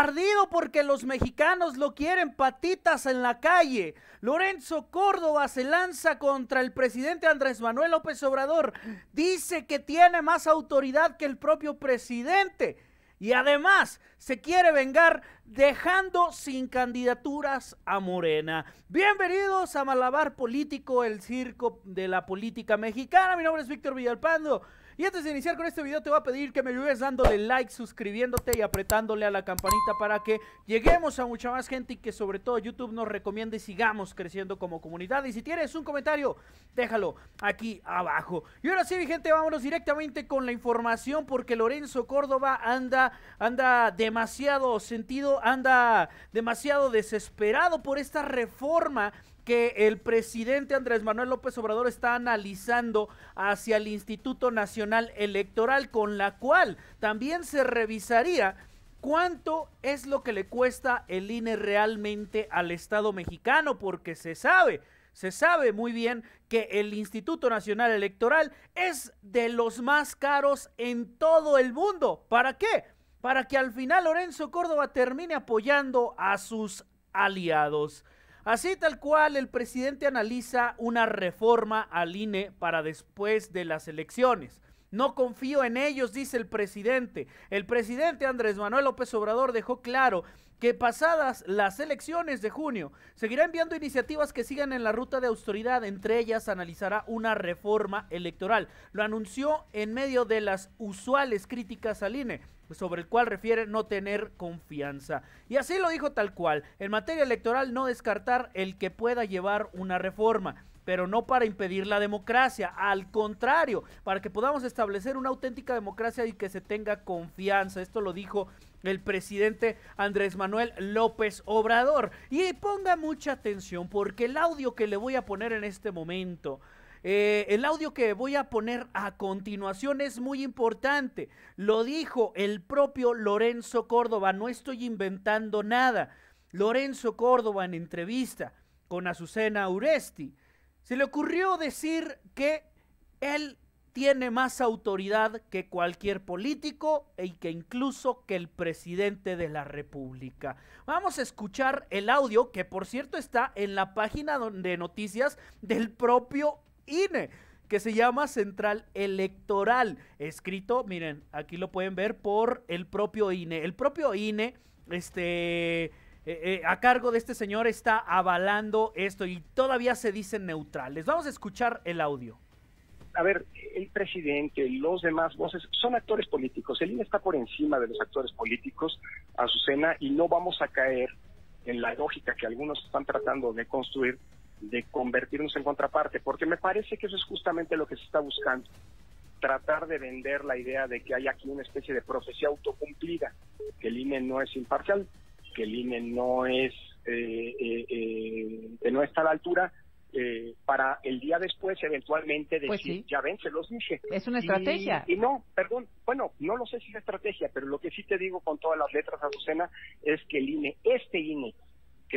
ardido porque los mexicanos lo quieren patitas en la calle. Lorenzo Córdoba se lanza contra el presidente Andrés Manuel López Obrador. Dice que tiene más autoridad que el propio presidente. Y además se quiere vengar dejando sin candidaturas a Morena. Bienvenidos a Malabar Político, el circo de la política mexicana. Mi nombre es Víctor Villalpando. Y antes de iniciar con este video te voy a pedir que me ayudes dándole like, suscribiéndote y apretándole a la campanita para que lleguemos a mucha más gente y que sobre todo YouTube nos recomiende y sigamos creciendo como comunidad. Y si tienes un comentario, déjalo aquí abajo. Y ahora sí, mi gente, vámonos directamente con la información porque Lorenzo Córdoba anda, anda demasiado sentido, anda demasiado desesperado por esta reforma que el presidente Andrés Manuel López Obrador está analizando hacia el Instituto Nacional Electoral, con la cual también se revisaría cuánto es lo que le cuesta el INE realmente al Estado mexicano, porque se sabe se sabe muy bien que el Instituto Nacional Electoral es de los más caros en todo el mundo. ¿Para qué? Para que al final Lorenzo Córdoba termine apoyando a sus aliados. Así tal cual, el presidente analiza una reforma al INE para después de las elecciones. No confío en ellos, dice el presidente. El presidente Andrés Manuel López Obrador dejó claro que pasadas las elecciones de junio seguirá enviando iniciativas que sigan en la ruta de austeridad, entre ellas analizará una reforma electoral. Lo anunció en medio de las usuales críticas al INE sobre el cual refiere no tener confianza. Y así lo dijo tal cual, en materia electoral no descartar el que pueda llevar una reforma pero no para impedir la democracia, al contrario, para que podamos establecer una auténtica democracia y que se tenga confianza. Esto lo dijo el presidente Andrés Manuel López Obrador. Y ponga mucha atención porque el audio que le voy a poner en este momento eh, el audio que voy a poner a continuación es muy importante. Lo dijo el propio Lorenzo Córdoba, no estoy inventando nada. Lorenzo Córdoba en entrevista con Azucena Uresti, se le ocurrió decir que él tiene más autoridad que cualquier político y que incluso que el presidente de la República. Vamos a escuchar el audio que por cierto está en la página de noticias del propio INE que se llama Central Electoral, escrito, miren, aquí lo pueden ver por el propio INE. El propio INE, este, eh, eh, a cargo de este señor está avalando esto y todavía se dicen neutrales. Vamos a escuchar el audio. A ver, el presidente, los demás voces son actores políticos. El INE está por encima de los actores políticos, Azucena, y no vamos a caer en la lógica que algunos están tratando de construir de convertirnos en contraparte, porque me parece que eso es justamente lo que se está buscando, tratar de vender la idea de que hay aquí una especie de profecía autocumplida, que el INE no es imparcial, que el INE no es, eh, eh, eh, que no está a la altura, para el día después eventualmente pues decir, ya ven, se los dije. Es una estrategia. Y, no, perdón, bueno, no lo sé si es estrategia, pero lo que sí te digo con todas las letras, Azucena, es que el INE, este INE,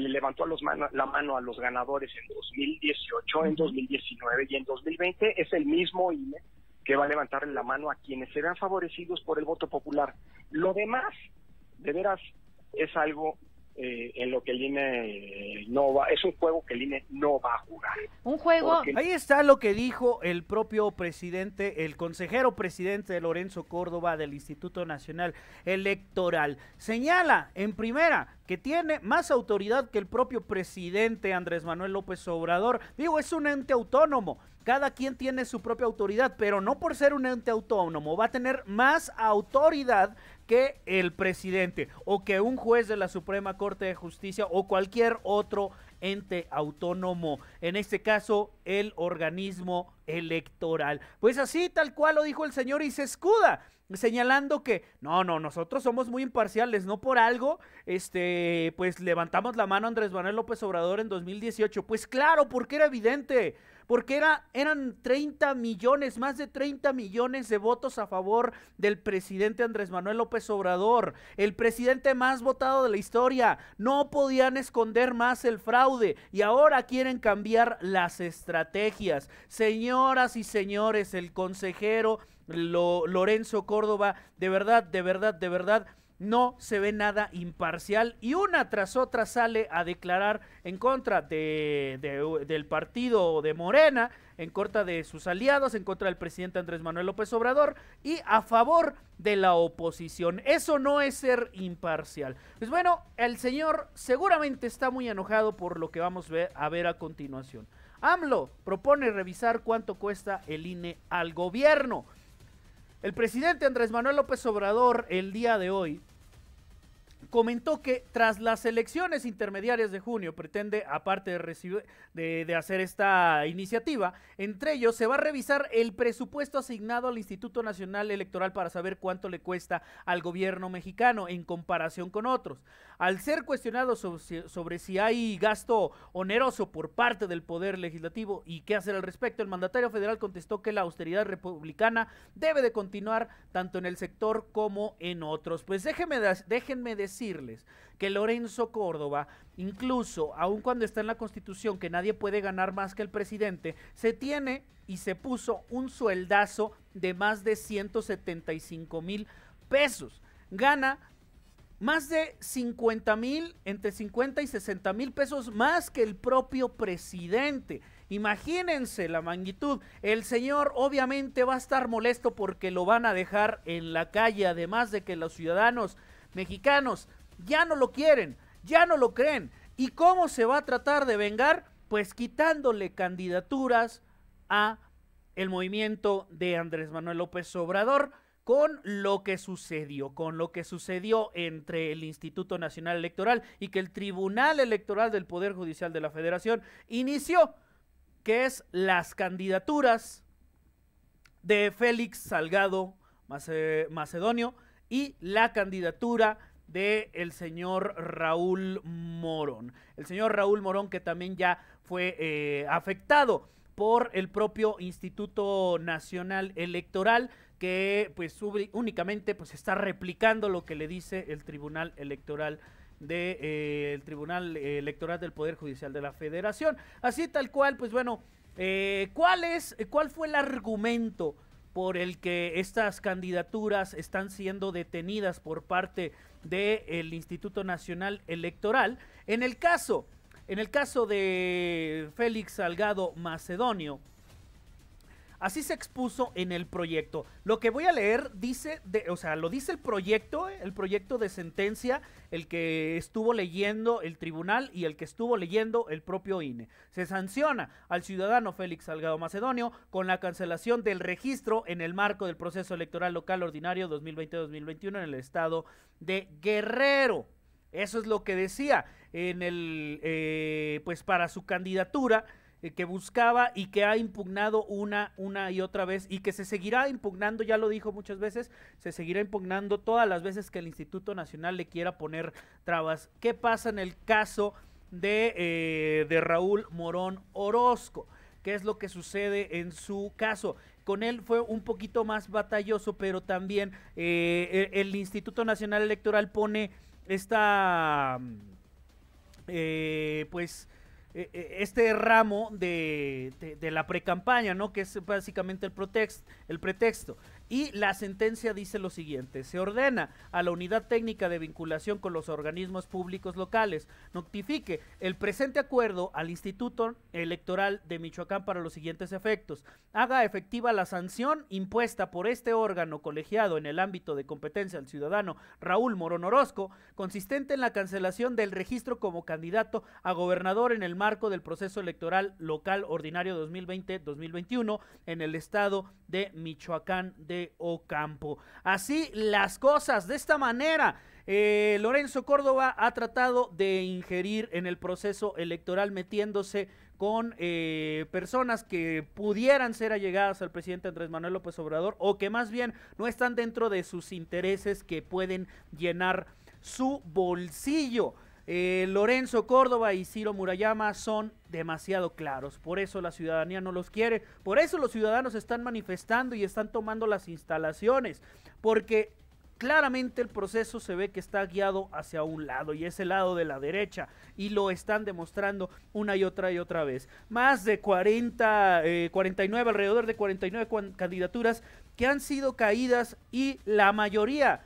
le levantó los la mano a los ganadores en 2018, en 2019 y en 2020, es el mismo INE que va a levantar la mano a quienes se vean favorecidos por el voto popular. Lo demás, de veras, es algo eh, en lo que el INE eh, no va, es un juego que el INE no va a jugar. Un juego. Ahí está lo que dijo el propio presidente, el consejero presidente Lorenzo Córdoba del Instituto Nacional Electoral. Señala, en primera, que tiene más autoridad que el propio presidente Andrés Manuel López Obrador. Digo, es un ente autónomo cada quien tiene su propia autoridad, pero no por ser un ente autónomo, va a tener más autoridad que el presidente o que un juez de la Suprema Corte de Justicia o cualquier otro ente autónomo, en este caso el organismo electoral. Pues así, tal cual lo dijo el señor y se escuda, señalando que no, no, nosotros somos muy imparciales, no por algo, este, pues levantamos la mano Andrés Manuel López Obrador en 2018, pues claro, porque era evidente porque eran 30 millones, más de 30 millones de votos a favor del presidente Andrés Manuel López Obrador, el presidente más votado de la historia. No podían esconder más el fraude y ahora quieren cambiar las estrategias. Señoras y señores, el consejero Lorenzo Córdoba, de verdad, de verdad, de verdad no se ve nada imparcial y una tras otra sale a declarar en contra de, del partido de Morena, en contra de sus aliados, en contra del presidente Andrés Manuel López Obrador y a favor de la oposición. Eso no es ser imparcial. Pues bueno, el señor seguramente está muy enojado por lo que vamos a ver a continuación. AMLO propone revisar cuánto cuesta el INE al gobierno. El presidente Andrés Manuel López Obrador el día de hoy comentó que tras las elecciones intermediarias de junio pretende, aparte de, recibir, de, hacer esta iniciativa, entre ellos se va a revisar el presupuesto asignado al Instituto Nacional Electoral para saber cuánto le cuesta al gobierno mexicano en comparación con otros. Al ser cuestionado sobre, si hay gasto oneroso por parte del Poder Legislativo y qué hacer al respecto, el mandatario federal contestó que la austeridad republicana debe de continuar tanto en el sector como en otros. Pues déjenme de decirles que Lorenzo Córdoba, incluso aun cuando está en la constitución que nadie puede ganar más que el presidente, se tiene y se puso un sueldazo de más de 175 mil pesos. Gana más de 50 mil, entre 50 y 60 mil pesos más que el propio presidente. Imagínense la magnitud. El señor obviamente va a estar molesto porque lo van a dejar en la calle, además de que los ciudadanos mexicanos ya no lo quieren, ya no lo creen. ¿Y cómo se va a tratar de vengar? Pues quitándole candidaturas a el movimiento de Andrés Manuel López Obrador con lo que sucedió, con lo que sucedió entre el Instituto Nacional Electoral y que el Tribunal Electoral del Poder Judicial de la Federación inició, que es las candidaturas de Félix Salgado Macedonio, y la candidatura de el señor Raúl Morón. El señor Raúl Morón que también ya fue eh, afectado por el propio Instituto Nacional Electoral que pues únicamente pues está replicando lo que le dice el Tribunal Electoral del de, eh, Tribunal Electoral del Poder Judicial de la Federación. Así tal cual, pues bueno, eh, ¿cuál es, cuál fue el argumento por el que estas candidaturas están siendo detenidas por parte del Instituto Nacional Electoral. En el caso, en el caso de Félix Salgado Macedonio, Así se expuso en el proyecto. Lo que voy a leer dice, de, o sea, lo dice el proyecto, eh, el proyecto de sentencia, el que estuvo leyendo el tribunal y el que estuvo leyendo el propio INE. Se sanciona al ciudadano Félix Salgado Macedonio con la cancelación del registro en el marco del proceso electoral local ordinario 2020-2021 en el estado de Guerrero. Eso es lo que decía en el, eh, pues para su candidatura eh, que buscaba y que ha impugnado una, una y otra vez y que se seguirá impugnando, ya lo dijo muchas veces, se seguirá impugnando todas las veces que el Instituto Nacional le quiera poner trabas. ¿Qué pasa en el caso de, eh, de Raúl Morón Orozco? ¿Qué es lo que sucede en su caso? con él fue un poquito más batalloso, pero también eh, el Instituto Nacional Electoral pone esta, mm, eh, pues, e, e, este ramo de, de, la precampaña, ¿no? Que es básicamente el, el pretexto. Y la sentencia dice lo siguiente, se ordena a la unidad técnica de vinculación con los organismos públicos locales, notifique el presente acuerdo al Instituto Electoral de Michoacán para los siguientes efectos, haga efectiva la sanción impuesta por este órgano colegiado en el ámbito de competencia al ciudadano Raúl Morón Orozco, consistente en la cancelación del registro como candidato a gobernador en el marco del proceso electoral local ordinario 2020-2021 en el estado de Michoacán de o Ocampo. Así las cosas, de esta manera. Eh, Lorenzo Córdoba ha tratado de ingerir en el proceso electoral metiéndose con eh, personas que pudieran ser allegadas al presidente Andrés Manuel López Obrador o que más bien no están dentro de sus intereses que pueden llenar su bolsillo. Eh, Lorenzo Córdoba y Ciro Murayama son demasiado claros, por eso la ciudadanía no los quiere, por eso los ciudadanos están manifestando y están tomando las instalaciones, porque claramente el proceso se ve que está guiado hacia un lado y es el lado de la derecha y lo están demostrando una y otra y otra vez. Más de 40, 49, eh, alrededor de 49 candidaturas que han sido caídas y la mayoría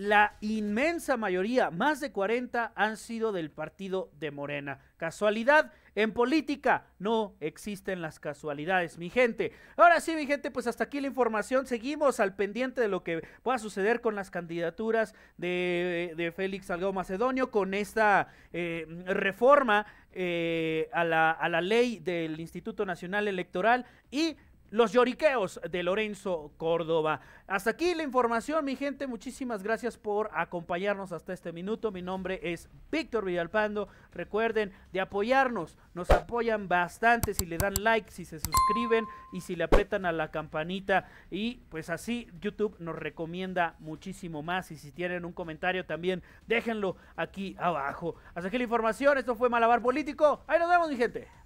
la inmensa mayoría, más de 40, han sido del partido de Morena. ¿Casualidad? En política no existen las casualidades, mi gente. Ahora sí, mi gente, pues hasta aquí la información. Seguimos al pendiente de lo que pueda suceder con las candidaturas de, Félix Salgado Macedonio, con esta eh, reforma eh, a, la, a la ley del Instituto Nacional Electoral y los lloriqueos de Lorenzo Córdoba. Hasta aquí la información, mi gente. Muchísimas gracias por acompañarnos hasta este minuto. Mi nombre es Víctor Villalpando. Recuerden de apoyarnos. Nos apoyan bastante si le dan like, si se suscriben y si le apretan a la campanita. Y pues así YouTube nos recomienda muchísimo más. Y si tienen un comentario también, déjenlo aquí abajo. Hasta aquí la información. Esto fue Malabar Político. Ahí nos vemos, mi gente.